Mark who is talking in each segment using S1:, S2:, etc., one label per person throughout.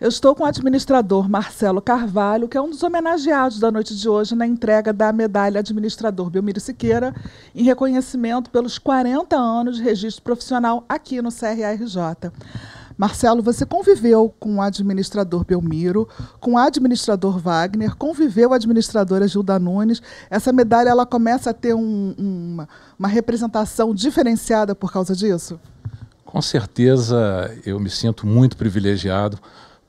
S1: Eu estou com o administrador Marcelo Carvalho, que é um dos homenageados da noite de hoje na entrega da medalha administrador Belmiro Siqueira, em reconhecimento pelos 40 anos de registro profissional aqui no CRRJ. Marcelo, você conviveu com o administrador Belmiro, com o administrador Wagner, conviveu a administradora Gilda Nunes. Essa medalha ela começa a ter um, uma, uma representação diferenciada por causa disso?
S2: Com certeza, eu me sinto muito privilegiado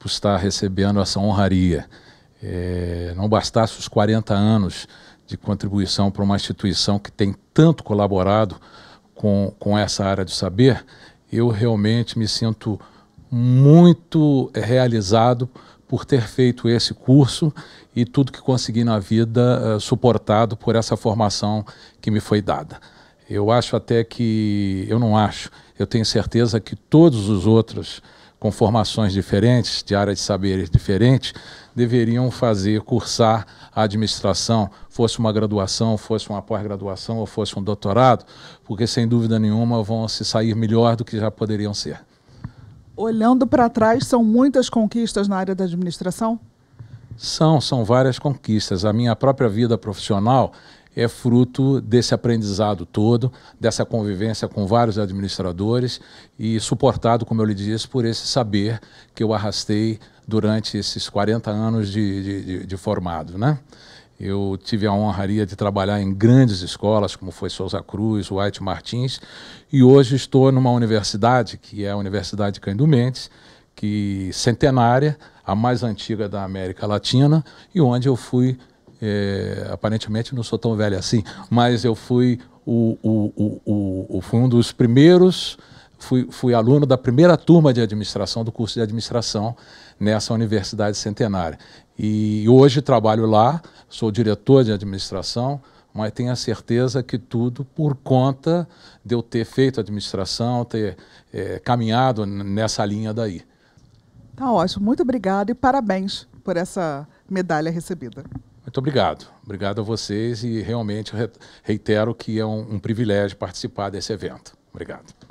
S2: por estar recebendo essa honraria. É, não bastasse os 40 anos de contribuição para uma instituição que tem tanto colaborado com, com essa área de saber, eu realmente me sinto muito é, realizado por ter feito esse curso e tudo que consegui na vida uh, suportado por essa formação que me foi dada. Eu acho até que, eu não acho, eu tenho certeza que todos os outros com formações diferentes, de áreas de saberes diferentes, deveriam fazer, cursar a administração, fosse uma graduação, fosse uma pós-graduação ou fosse um doutorado, porque sem dúvida nenhuma vão se sair melhor do que já poderiam ser.
S1: Olhando para trás, são muitas conquistas na área da administração?
S2: São, são várias conquistas. A minha própria vida profissional, é fruto desse aprendizado todo, dessa convivência com vários administradores e suportado, como eu lhe disse, por esse saber que eu arrastei durante esses 40 anos de, de, de, de formado. Né? Eu tive a honraria de trabalhar em grandes escolas, como foi Souza Cruz, White Martins, e hoje estou numa universidade, que é a Universidade Cândido Mendes, que centenária, a mais antiga da América Latina, e onde eu fui é, aparentemente não sou tão velho assim, mas eu fui, o, o, o, o fui um dos primeiros, fui, fui aluno da primeira turma de administração, do curso de administração nessa Universidade Centenária. E hoje trabalho lá, sou diretor de administração, mas tenho a certeza que tudo por conta de eu ter feito administração, ter é, caminhado nessa linha daí.
S1: Tá ótimo, muito obrigado e parabéns por essa medalha recebida.
S2: Muito obrigado. Obrigado a vocês e realmente reitero que é um, um privilégio participar desse evento. Obrigado.